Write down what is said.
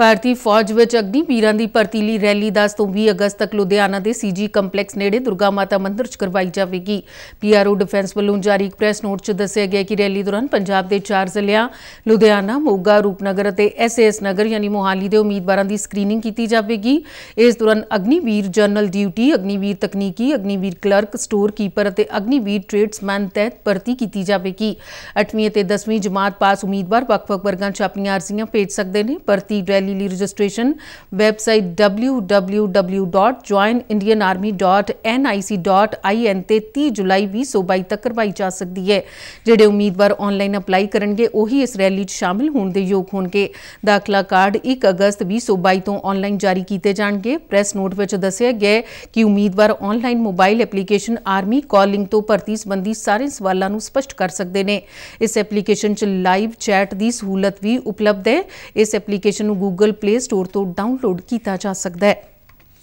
ਭਾਰਤੀ ਫੌਜ ਵਿੱਚ ਅਗਨੀ ਵੀਰਾਂ ਦੀ ਭਰਤੀ ਲਈ ਰੈਲੀ 10 ਤੋਂ 20 ਅਗਸਤ ਤੱਕ ਲੁਧਿਆਣਾ ਦੇ ਸੀਜੀ ਕੰਪਲੈਕਸ ਨੇੜੇ ਦੁਰਗਾ ਮਾਤਾ ਮੰਦਿਰ 'ਚ ਕਰਵਾਈ ਜਾਵੇਗੀ ਪੀਆਰਓ ਡਿਫੈਂਸ ਵੱਲੋਂ ਜਾਰੀ ਇੱਕ ਪ੍ਰੈਸ ਨੋਟ 'ਚ ਦੱਸਿਆ ਗਿਆ ਕਿ ਰੈਲੀ ਦੌਰਾਨ ਪੰਜਾਬ ਦੇ ਚਾਰ ਜ਼ਿਲ੍ਹਿਆਂ ਲੁਧਿਆਣਾ, ਮੋਗਾ, ਰੂਪਨਗਰ ਅਤੇ ਐਸਐਸ ਨਗਰ ਯਾਨੀ ਮੋਹਾਲੀ ਦੇ ਉਮੀਦਵਾਰਾਂ ਦੀ ਸਕਰੀਨਿੰਗ ਕੀਤੀ ਜਾਵੇਗੀ ਇਸ ਦੌਰਾਨ ਅਗਨੀਵੀਰ ਜਨਰਲ ਡਿਊਟੀ, ਅਗਨੀਵੀਰ ਤਕਨੀਕੀ, ਅਗਨੀਵੀਰ ਕਲਰਕ, ਸਟੋਰ ਕੀਪਰ ਅਤੇ ਅਗਨੀਵੀਰ ਟ੍ਰੇਡਸਮੈਨ ਤਹਿਤ ਭਰਤੀ ਕੀਤੀ ਜਾਵੇਗੀ 8ਵੀਂ ਅਤੇ 10ਵੀਂ ਜਮਾਤ ਪਾਸ ਉਮੀਦਵਾਰ ਵੱਖ-ਵੱਖ ਵਰਗਾਂ 'ਚ ਆਪਣੀਆਂ ਅਰਜ਼ੀਆਂ ਭੇਜ ਸਕਦੇ ਨੇ ਭਰਤੀ ਰੈਲੀ ਲਈ ਰਜਿਸਟ੍ਰੇਸ਼ਨ ਵੈਬਸਾਈਟ www.joinindianarmy.nic.in ਤੇ 30 ਜੁਲਾਈ 2022 ਤੱਕ ਕਰਵਾਈ ਜਾ ਸਕਦੀ ਹੈ ਜਿਹੜੇ ਉਮੀਦਵਾਰ ਆਨਲਾਈਨ ਅਪਲਾਈ ਕਰਨਗੇ ਉਹੀ ਇਸ ਰੈਲੀ 'ਚ ਸ਼ਾਮਿਲ ਹੋਣ ਦੇ ਯੋਗ ਹੋਣਗੇ ਦਾਖਲਾ ਕਾਰਡ 1 ਅਗਸਤ 2022 ਤੋਂ ਆਨਲਾਈਨ ਜਾਰੀ ਕੀਤੇ ਜਾਣਗੇ ਪ੍ਰੈਸ ਨੋਟ ਵਿੱਚ ਦੱਸਿਆ ਗਿਆ ਕਿ ਉਮੀਦਵਾਰ online mobile application army calling ਤੋਂ ਭਰਤੀ ਸੰਬੰਧੀ ਸਾਰੇ ਸਵਾਲਾਂ ਨੂੰ ਸਪਸ਼ਟ ਕਰ ਸਕਦੇ ਨੇ ਇਸ ਐਪਲੀਕੇਸ਼ਨ 'ਚ ਲਾਈਵ ਚੈਟ ਦੀ ਸਹੂਲਤ ਵੀ ਉਪਲਬਧ ਹੈ ਇਸ ਐਪਲੀਕੇਸ਼ਨ ਨੂੰ Google Play Store ਤੋਂ ਡਾਊਨਲੋਡ ਕੀਤਾ ਜਾ ਸਕਦਾ ਹੈ